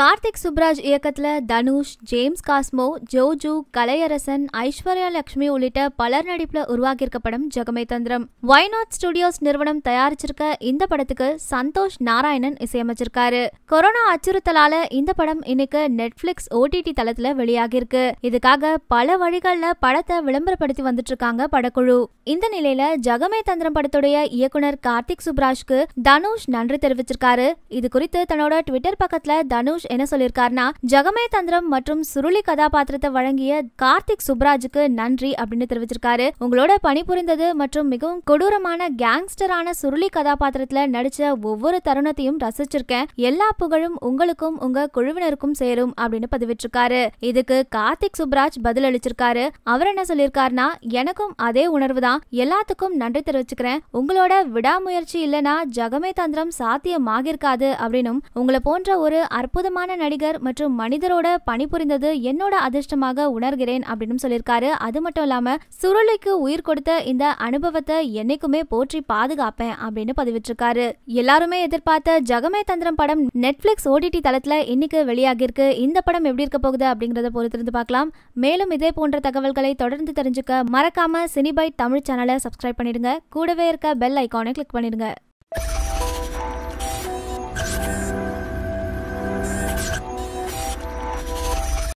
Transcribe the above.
கார்த்திக் சுப்ராஜ் இயக்கத்தில் Dhanush James Cosmo Joju Kalaiyarasan Aishwarya Lakshmi உள்ளிட்ட பலர் நடிப்பில் உருவாக்கியிருக்க படம் ஜெகமே தந்திரம் வைநாத் ஸ்டுடியோஸ் நிறுவனம் தயாரிச்சிருக்க இந்த படத்துக்கு சந்தோஷ் நாராயணன் இசையமைச்சிருக்காரு கொரோனா அச்சுறுத்தலால இந்த படம் இன்னைக்கு நெட்ஃபிளிக்ஸ் ஓடிடி தளத்துல வெளியாகிருக்கு இதுக்காக பல வழிகளில் படத்தை விளம்பரப்படுத்தி வந்துட்டு இருக்காங்க படக்குழு இந்த நிலையில ஜெகமே தந்திரம் படத்துடைய இயக்குனர் கார்த்திக் சுப்ராஜ்க்கு தனுஷ் நன்றி தெரிவிச்சிருக்காரு இது குறித்து தன்னோட ட்விட்டர் பக்கத்துல தனுஷ் என்ன சொல்லியிருக்காருன்னா ஜகமே தந்திரம் மற்றும் சுருளி கதாபாத்திரத்தை வழங்கிய கார்த்திக் சுப்ராஜுக்கு நன்றி அப்படின்னு தெரிவிச்சிருக்காரு உங்களோட பணிபுரிந்தது மற்றும் மிகவும் கொடூரமான கேங்ஸ்டரான சுருளி கதாபாத்திரத்துல நடிச்ச ஒவ்வொரு தருணத்தையும் ரசிச்சிருக்கேன் எல்லா புகழும் உங்களுக்கும் உங்க குழுவினருக்கும் சேரும் அப்படின்னு பதிவிட்டிருக்காரு இதுக்கு கார்த்திக் சுப்ராஜ் பதில் அளிச்சிருக்காரு அவர் என்ன சொல்லியிருக்காருன்னா எனக்கும் அதே உணர்வு தான் எல்லாத்துக்கும் நன்றி தெரிவிச்சுக்கிறேன் உங்களோட விடாமுயற்சி இல்லைன்னா ஜகமே தந்திரம் சாத்தியமாகிருக்காது அப்படின்னும் உங்களை போன்ற ஒரு அற்புத பிரபலமான நடிகர் மற்றும் மனிதரோட பணிபுரிந்தது என்னோட அதிர்ஷ்டமாக உணர்கிறேன் அப்படின்னு சொல்லியிருக்காரு அது மட்டும் இல்லாம சுருளிக்கு உயிர் கொடுத்த இந்த அனுபவத்தை என்னைக்குமே போற்றி பாதுகாப்பேன் அப்படின்னு பதிவிட்டிருக்காரு எல்லாருமே எதிர்பார்த்த ஜெகமே தந்திரம் படம் நெட்ஃபிளிக்ஸ் ஓடிடி தளத்துல இன்னைக்கு வெளியாகியிருக்கு இந்த படம் எப்படி இருக்க போகுது அப்படிங்கறத பொறுத்திருந்து பார்க்கலாம் மேலும் இதே போன்ற தகவல்களை தொடர்ந்து தெரிஞ்சுக்க மறக்காம சினிபைட் தமிழ் சேனலை சப்ஸ்கிரைப் பண்ணிடுங்க கூடவே இருக்க பெல் ஐக்கானை கிளிக் பண்ணிடுங்க